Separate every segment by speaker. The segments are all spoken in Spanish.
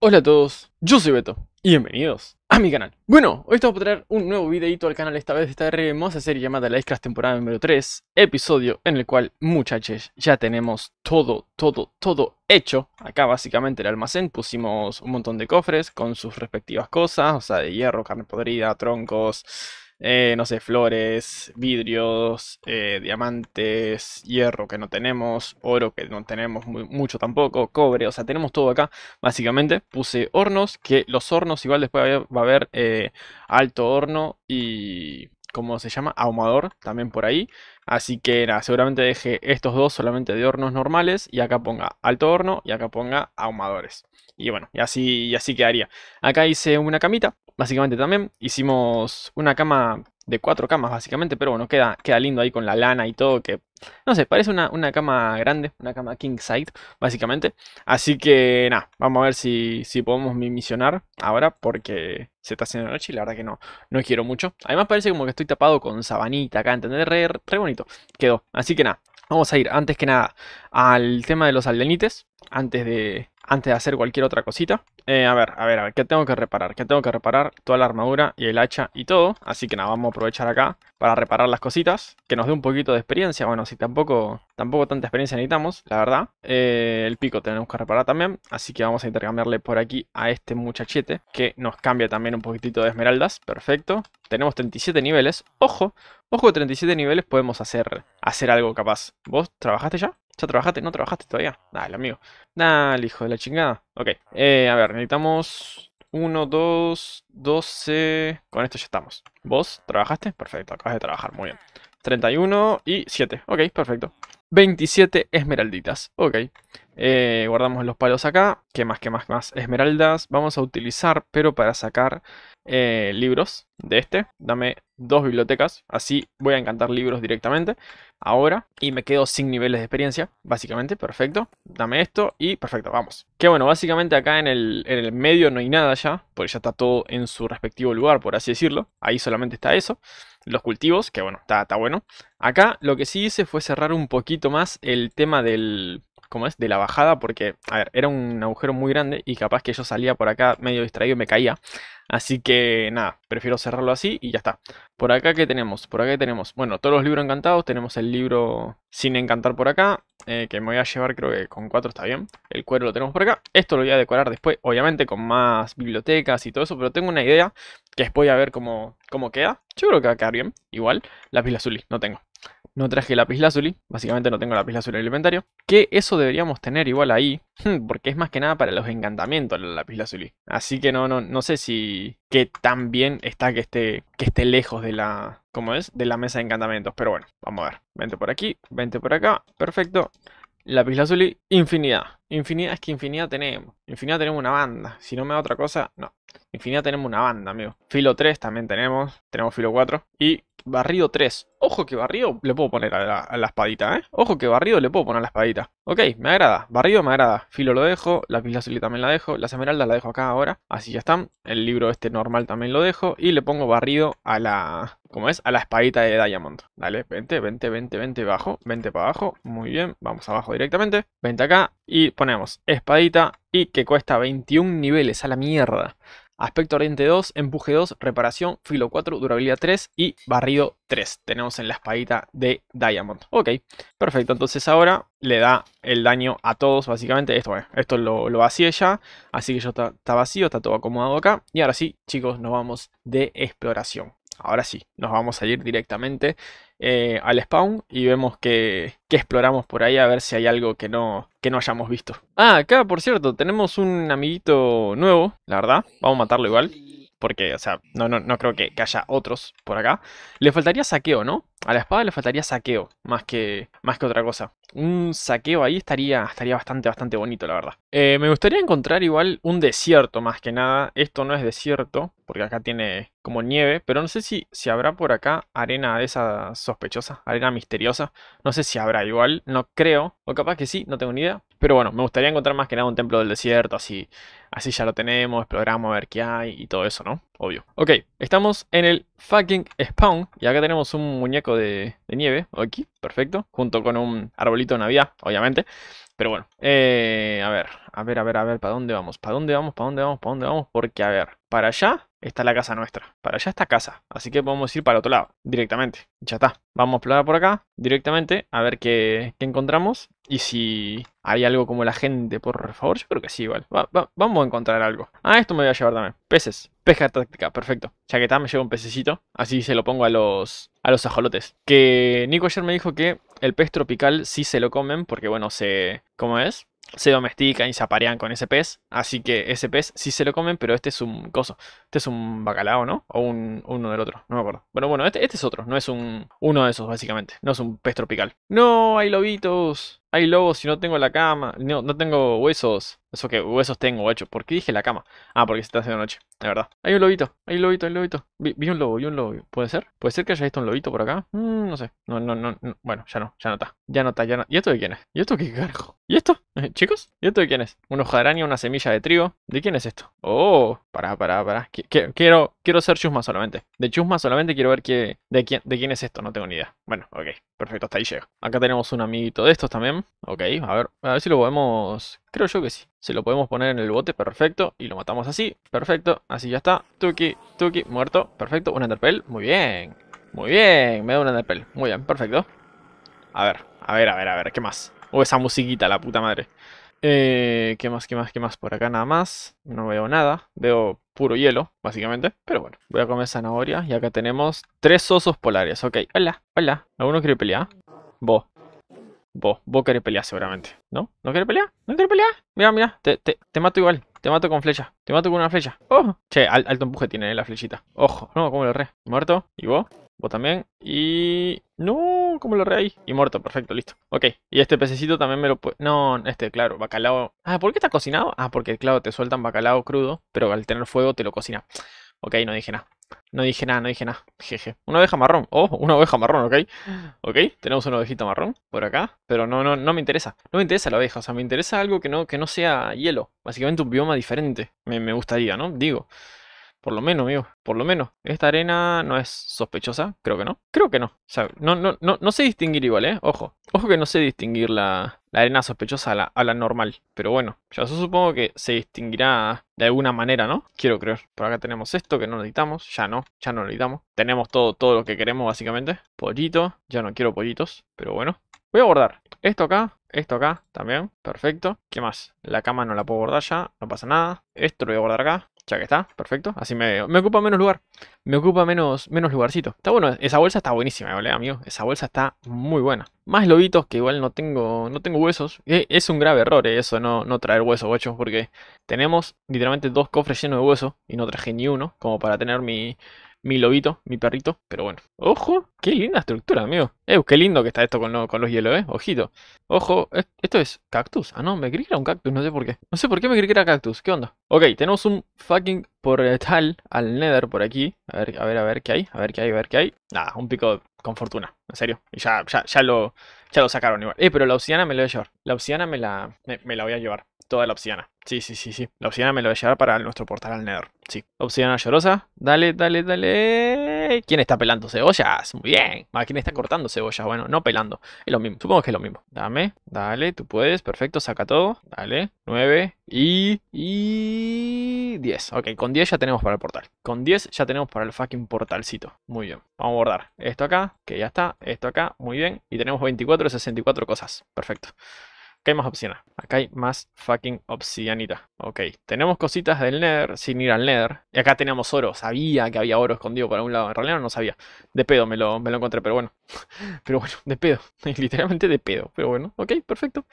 Speaker 1: Hola a todos, yo soy Beto y bienvenidos a mi canal. Bueno, hoy estamos para traer un nuevo videito al canal esta vez de esta a hacer llamada La Icecraft temporada número 3, episodio en el cual, muchachos, ya tenemos todo, todo, todo hecho. Acá básicamente el almacén pusimos un montón de cofres con sus respectivas cosas, o sea, de hierro, carne podrida, troncos, eh, no sé, flores, vidrios, eh, diamantes, hierro que no tenemos, oro que no tenemos mucho tampoco, cobre, o sea, tenemos todo acá. Básicamente puse hornos, que los hornos igual después va a haber eh, alto horno y... ¿Cómo se llama? Ahumador, también por ahí. Así que nada, seguramente deje estos dos solamente de hornos normales y acá ponga alto horno y acá ponga ahumadores. Y bueno, y así, y así quedaría. Acá hice una camita básicamente también. Hicimos una cama de cuatro camas, básicamente, pero bueno, queda, queda lindo ahí con la lana y todo, que no sé, parece una, cama grande, una cama king básicamente. Así que nada, vamos a ver si, si podemos misionar ahora, porque se está haciendo noche y la verdad que no, no quiero mucho. Además parece como que estoy tapado con sabanita acá, ¿entendés? Re, re bonito quedó. Así que nada, vamos a ir antes que nada al tema de los aldenites, antes de, antes de hacer cualquier otra cosita. Eh, a ver, a ver, a ver, ¿qué tengo que reparar? ¿Qué tengo que reparar? Toda la armadura y el hacha y todo. Así que nada, vamos a aprovechar acá para reparar las cositas. Que nos dé un poquito de experiencia. Bueno, si tampoco, tampoco tanta experiencia necesitamos, la verdad. Eh, el pico tenemos que reparar también. Así que vamos a intercambiarle por aquí a este muchachete. Que nos cambia también un poquitito de esmeraldas. Perfecto. Tenemos 37 niveles. Ojo, ojo, 37 niveles podemos hacer, hacer algo capaz. ¿Vos trabajaste ya? ¿Ya trabajaste? No trabajaste todavía. Dale, amigo. Dale, hijo de la chingada. Ok, eh, a ver, necesitamos 1, 2, 12. Con esto ya estamos. ¿Vos trabajaste? Perfecto, acabas de trabajar, muy bien. 31 y 7. Ok, perfecto. 27 esmeralditas. Ok. Eh, guardamos los palos acá. ¿Qué más, qué más, qué más? Esmeraldas. Vamos a utilizar, pero para sacar eh, libros de este. Dame dos bibliotecas. Así voy a encantar libros directamente ahora y me quedo sin niveles de experiencia, básicamente, perfecto, dame esto y perfecto, vamos. Que bueno, básicamente acá en el, medio no hay nada ya, porque ya está todo en su respectivo lugar, por así decirlo, ahí solamente está eso, los cultivos, que bueno, está, está bueno. Acá lo que sí hice fue cerrar un poquito más el tema del, como es, de la bajada, porque, a ver, era un agujero muy grande y capaz que yo salía por acá medio distraído y me caía. Así que nada, prefiero cerrarlo así y ya está. Por acá que tenemos, por acá que tenemos, bueno, todos los libros encantados, tenemos el libro sin encantar por acá, eh, que me voy a llevar creo que con cuatro está bien. El cuero lo tenemos por acá, esto lo voy a decorar después, obviamente con más bibliotecas y todo eso, pero tengo una idea que después voy a ver cómo, cómo queda. Yo creo que va a quedar bien, igual, pila y no tengo. No traje lápiz lazuli, básicamente no tengo lápiz lazuli en el inventario. Que eso deberíamos tener igual ahí, porque es más que nada para los encantamientos la lápiz lazuli. Así que no, no, no sé si que tan bien está que esté, que esté lejos de la, ¿cómo es? De la mesa de encantamientos. Pero bueno, vamos a ver. Vente por aquí, vente por acá, perfecto. Lápiz lazuli, infinidad. Infinidad es que infinidad tenemos. Infinidad tenemos una banda. Si no me da otra cosa, no. Infinidad tenemos una banda, amigo. Filo 3 también tenemos. Tenemos filo 4. Y Barrido 3. Ojo que barrido le puedo poner a la, a espadita, ¿eh? Ojo que barrido le puedo poner a la espadita. Ok, me agrada. Barrido me agrada. Filo lo dejo, la pila azul también la dejo, La esmeralda la dejo acá ahora. Así ya están. El libro este normal también lo dejo. Y le pongo barrido a la... ¿Cómo es? A la espadita de Diamond. Dale, 20, 20, 20, 20 bajo. 20 para abajo. Muy bien, vamos abajo directamente. 20 acá y ponemos espadita y que cuesta 21 niveles a la mierda. Aspecto ardiente 2, empuje 2, reparación, filo 4, durabilidad 3 y barrido 3. Tenemos en la espadita de Diamond. Ok, perfecto. Entonces ahora le da el daño a todos básicamente. Esto, esto lo, lo vacié ya. Así que ya está, está vacío, está todo acomodado acá. Y ahora sí, chicos, nos vamos de exploración. Ahora sí, nos vamos a ir directamente eh, al spawn y vemos que, que, exploramos por ahí a ver si hay algo que no, que no hayamos visto. Ah, acá por cierto, tenemos un amiguito nuevo, la verdad, vamos a matarlo igual porque, o sea, no, no, no creo que, haya otros por acá. Le faltaría saqueo, ¿no? A la espada le faltaría saqueo, más que, más que otra cosa. Un saqueo ahí estaría, estaría bastante, bastante bonito, la verdad. Eh, me gustaría encontrar igual un desierto, más que nada. Esto no es desierto, porque acá tiene como nieve, pero no sé si, si habrá por acá arena de esa sospechosa, arena misteriosa. No sé si habrá igual, no creo, o capaz que sí, no tengo ni idea, pero bueno, me gustaría encontrar más que nada un templo del desierto, así, así ya lo tenemos, exploramos a ver qué hay y todo eso, ¿no? Obvio. Ok, estamos en el fucking spawn y acá tenemos un muñeco de, nieve, aquí, perfecto, junto con un arbolito de navidad, obviamente. Pero bueno, eh, a ver, a ver, a ver, a ver, ¿para dónde vamos? ¿Para dónde vamos? ¿Para dónde vamos? ¿Para dónde vamos? Porque, a ver, para allá es la casa nuestra. Para allá está casa, así que podemos ir para otro lado directamente. Ya está. Vamos a explorar por acá directamente a ver qué, encontramos. Y si hay algo como la gente, por favor, yo creo que sí, igual. vamos a encontrar algo. Ah, esto me voy a llevar también. Peces. Pesca táctica, perfecto. Ya que está, me llevo un pececito. Así se lo pongo a los, a los ajolotes. Que Nico ayer me dijo que el pez tropical sí se lo comen porque, bueno, se... ¿Cómo es? se domestican y se aparean con ese pez. Así que ese pez sí se lo comen, pero este es un coso. Este es un bacalao, ¿no? O uno del otro, no me acuerdo. Bueno, bueno, este, este, es otro, no es uno de esos, básicamente. No es un pez tropical. No, hay lobitos. Hay lobos si no tengo la cama. No, no tengo huesos. Eso que huesos tengo, hecho. ¿Por qué dije la cama? Ah, porque se está haciendo noche, de verdad. Hay un lobito, hay un lobito, hay un lobito. Vi, un lobo, vi un lobo. ¿Puede ser? ¿Puede ser que haya visto un lobito por acá? Mm, no sé. No, no, no, Bueno, ya no, ya no está. Ya no está, ya no. ¿Y esto de quién es? ¿Y esto qué carajo? ¿Y esto? ¿Chicos? ¿Y esto de quién es? Un hoja una semilla de trigo. ¿De quién es esto? Oh, pará, pará, pará. quiero, quiero ser chusma solamente. De chusma solamente quiero ver qué, de, quién, de quién es esto. No tengo ni idea. Bueno, ok. Perfecto, hasta ahí llego. Acá tenemos un amiguito de estos también. Ok, a ver, a ver si lo podemos... Creo yo que sí. se lo podemos poner en el bote, perfecto. Y lo matamos así, perfecto. Así ya está. Tuki, Tuki, muerto, perfecto. Un enderpell, muy bien. Muy bien, me da un enderpell. Muy bien, perfecto. A ver, a ver, a ver, a ver, ¿qué más? O uh, esa musiquita, la puta madre. Eh, ¿Qué más, qué más, qué más? Por acá nada más. No veo nada. Veo puro hielo, básicamente. Pero bueno, voy a comer zanahoria. Y acá tenemos tres osos polares. Ok, hola, hola. ¿Alguno quiere pelear? Vos, Vos, vos querés pelear seguramente. ¿No? ¿No querés pelear? ¿No querés pelear? Mira, mira, te, mato igual. Te mato con flecha. Te mato con una flecha. ¡Oh! Che, al, alto empuje tiene eh, la flechita. Ojo, no, como lo re. Muerto. ¿Y vos? Vos también. Y... No, como lo re ahí. Y muerto, perfecto, listo. Ok, y este pececito también me lo puede... No, este, claro, bacalao... Ah, ¿por qué está cocinado? Ah, porque, claro, te sueltan bacalao crudo, pero al tener fuego te lo cocina. Ok, no dije nada. No dije nada, no dije nada. Jeje. Una oveja marrón. Oh, una oveja marrón, ok. Ok, tenemos una ovejita marrón por acá. Pero no, no, no me interesa. No me interesa la oveja. O sea, me interesa algo que no, que no sea hielo. Básicamente un bioma diferente. Me, me gustaría, ¿no? Digo. Por lo menos, amigo. Por lo menos. Esta arena no es sospechosa. Creo que no. Creo que no. O sea, no, no, no, no sé distinguir igual, ¿eh? Ojo. Ojo que no sé distinguir la, la arena sospechosa a la, normal. Pero bueno, ya eso supongo que se distinguirá de alguna manera, ¿no? Quiero creer. Por acá tenemos esto que no necesitamos. Ya no, ya no necesitamos. Tenemos todo, todo lo que queremos básicamente. Pollito, ya no quiero pollitos, pero bueno. Voy a guardar esto acá, esto acá también, perfecto. ¿Qué más? La cama no la puedo guardar ya, no pasa nada. Esto lo voy a guardar acá. Ya que está, perfecto. Así me, ocupa menos lugar. Me ocupa menos, menos lugarcito. Está bueno, esa bolsa está buenísima, ¿vale, eh, amigo? Esa bolsa está muy buena. Más lobitos que igual no tengo, no tengo huesos. E, es un grave error eh, eso, no, no traer huesos, guachos, porque tenemos literalmente dos cofres llenos de huesos. y no traje ni uno, como para tener mi, mi lobito, mi perrito, pero bueno. ¡Ojo! ¡Qué linda estructura, amigo! ¡Eh, qué lindo que está esto con, los hielos, eh! ¡Ojito! ¡Ojo! ¿Esto es cactus? Ah, no, me creí que era un cactus, no sé por qué. No sé por qué me creí que era cactus, ¿qué onda? Ok, tenemos un fucking portal al Nether por aquí. A ver, a ver, a ver qué hay, a ver qué hay, a ver qué hay. Nada, un pico con fortuna, en serio. Y ya, ya, ya lo, ya lo sacaron igual. Eh, pero la obsidiana me la voy a llevar. La obsidiana me la, me la voy a llevar toda la obsidiana. Sí, sí, sí, sí. La obsidiana me lo voy a llevar para nuestro portal al Nether. Sí. Obsidiana llorosa. Dale, dale, dale. ¿Quién está pelando cebollas? Muy bien. Ah, quién está cortando cebollas? Bueno, no pelando. Es lo mismo. Supongo que es lo mismo. Dame. Dale, tú puedes. Perfecto, saca todo. Dale. 9 y... y... 10. Ok, con 10 ya tenemos para el portal. Con 10 ya tenemos para el fucking portalcito. Muy bien. Vamos a guardar esto acá, que ya está. Esto acá. Muy bien. Y tenemos 24 64 cosas. Perfecto. Acá hay más obsidiana. Acá hay más fucking obsidianita. Ok. Tenemos cositas del Nether sin ir al Nether. Y acá teníamos oro. Sabía que había oro escondido por algún lado. En realidad no, no sabía. De pedo me me lo encontré, pero bueno. Pero bueno, de pedo. Literalmente de pedo. Pero bueno. Ok, perfecto.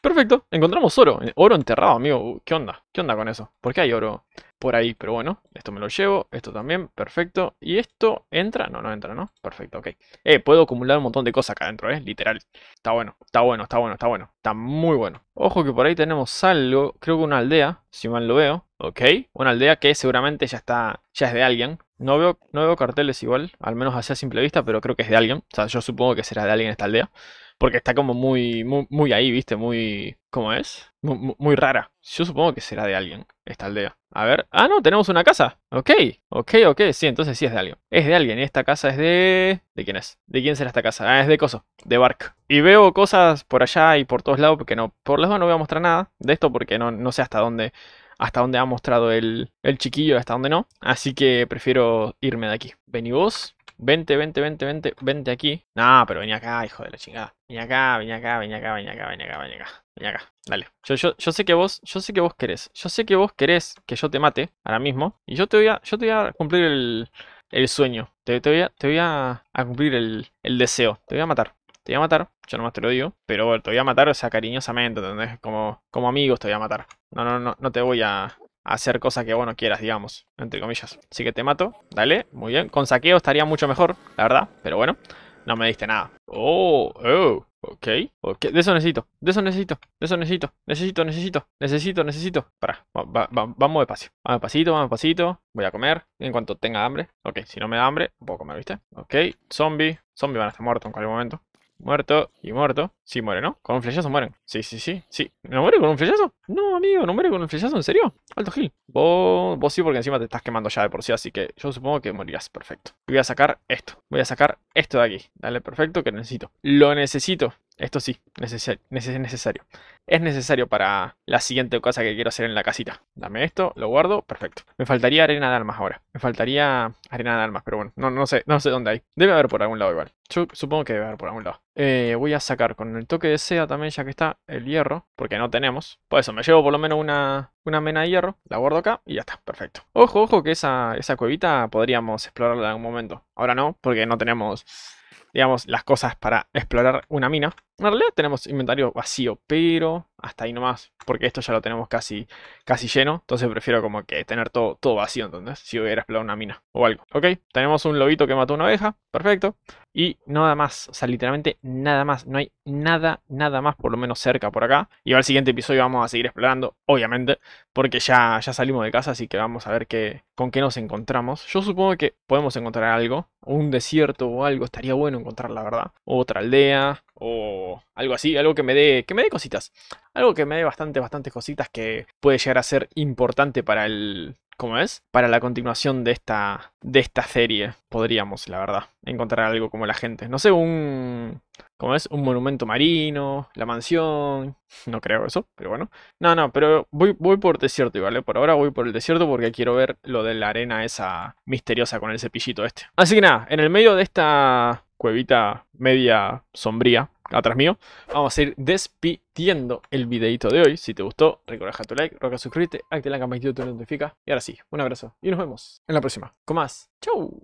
Speaker 1: Perfecto. Encontramos oro. Oro enterrado, amigo. ¿Qué onda? ¿Qué onda con eso? ¿Por qué hay oro? por ahí, pero bueno, esto me lo llevo, esto también, perfecto. ¿Y esto entra? No, no entra, ¿no? Perfecto, ok. Eh, puedo acumular un montón de cosas acá adentro, ¿eh? Literal. Está bueno, está bueno, está bueno, está bueno. Está muy bueno. Ojo que por ahí tenemos algo, creo que una aldea, si mal lo veo. Ok, una aldea que seguramente ya está, ya es de alguien, no veo, no veo carteles igual, al menos así a simple vista, pero creo que es de alguien. O sea, yo supongo que será de alguien esta aldea. Porque está como muy, muy, ahí, ¿viste? Muy... ¿Cómo es? Muy, rara. Yo supongo que será de alguien esta aldea. A ver. Ah, no, tenemos una casa. Ok, ok, ok. Sí, entonces sí es de alguien. Es de alguien. Y Esta casa es de... ¿De quién es? ¿De quién será esta casa? Ah, es de Coso. De Bark. Y veo cosas por allá y por todos lados porque no... Por lejos no voy a mostrar nada de esto porque no, no sé hasta dónde hasta donde ha mostrado el, el chiquillo hasta donde no. Así que prefiero irme de aquí. Vení vos. Vente, vente, vente, vente, vente aquí. Nah, pero vení acá, hijo de la chingada. Vení acá, vení acá, vení acá, vení acá, vení acá, vení acá. Vení acá. Dale. Yo, yo, yo sé que vos, yo sé que vos querés. Yo sé que vos querés que yo te mate ahora mismo. Y yo te voy a, yo te voy a cumplir el, el sueño. Te, te, voy a, a cumplir el, el deseo. Te voy a matar. Te voy a matar yo nomás te lo digo. Pero te voy a matar, o sea, cariñosamente, ¿entendés? Como, como amigos te voy a matar. No, no, no, no te voy a, hacer cosas que vos no quieras, digamos, entre comillas. Así que te mato, dale, muy bien. Con saqueo estaría mucho mejor, la verdad, pero bueno, no me diste nada. Oh, oh, ok, ok. De eso necesito, de eso necesito, de eso necesito, necesito, necesito, necesito, necesito. Pará, vamos despacio, vamos despacito, vamos despacito. Voy a comer en cuanto tenga hambre. Ok, si no me da hambre, puedo comer, ¿viste? Ok, zombie, zombie van a estar muertos en cualquier momento. Muerto y muerto. Sí muere, ¿no? Con un flechazo mueren. Sí, sí, sí. Sí. ¿No muere con un flechazo? No, amigo, no muere con un flechazo, ¿en serio? Alto Gil. vos sí, porque encima te estás quemando ya de por sí, así que yo supongo que morirás. Perfecto. Voy a sacar esto. Voy a sacar esto de aquí. Dale, perfecto, que necesito. Lo necesito. Esto sí, es necesario. Es necesario para la siguiente cosa que quiero hacer en la casita. Dame esto, lo guardo, perfecto. Me faltaría arena de almas ahora. Me faltaría arena de almas, pero bueno, no, no sé, no sé dónde hay. Debe haber por algún lado igual. supongo que debe haber por algún lado. Eh, voy a sacar con el toque de seda también, ya que está el hierro, porque no tenemos. Por eso, me llevo por lo menos una, una mena de hierro, la guardo acá y ya está, perfecto. Ojo, ojo, que esa, esa cuevita podríamos explorarla en algún momento. Ahora no, porque no tenemos digamos, las cosas para explorar una mina. En realidad tenemos inventario vacío, pero hasta ahí nomás, porque esto ya lo tenemos casi, casi lleno, entonces prefiero como que tener todo, todo vacío, entonces, si hubiera explorado una mina o algo. Ok, tenemos un lobito que mató una abeja, perfecto, y nada más, o sea, literalmente nada más, no hay nada, nada más, por lo menos cerca por acá. Y al siguiente episodio vamos a seguir explorando, obviamente, porque ya, ya salimos de casa, así que vamos a ver qué, con qué nos encontramos. Yo supongo que podemos encontrar algo, un desierto o algo, estaría bueno encontrar, la verdad. otra aldea, o algo así, algo que me dé, que me dé cositas. Algo que me dé bastante, bastantes cositas que puede llegar a ser importante para el, ¿cómo es? Para la continuación de esta, de esta serie, podríamos, la verdad, encontrar algo como la gente. No sé, un, ¿cómo es? Un monumento marino, la mansión, no creo eso, pero bueno. No, no, pero voy, voy por desierto, ¿vale? ¿eh? Por ahora voy por el desierto porque quiero ver lo de la arena esa misteriosa con el cepillito este. Así que nada, en el medio de esta cuevita media sombría atrás mío. Vamos a ir despidiendo el videito de hoy. Si te gustó, recuerda dejar tu like, roca suscribirte, activa la campanita y te notifica. Y ahora sí, un abrazo y nos vemos en la próxima. Con más. Chau.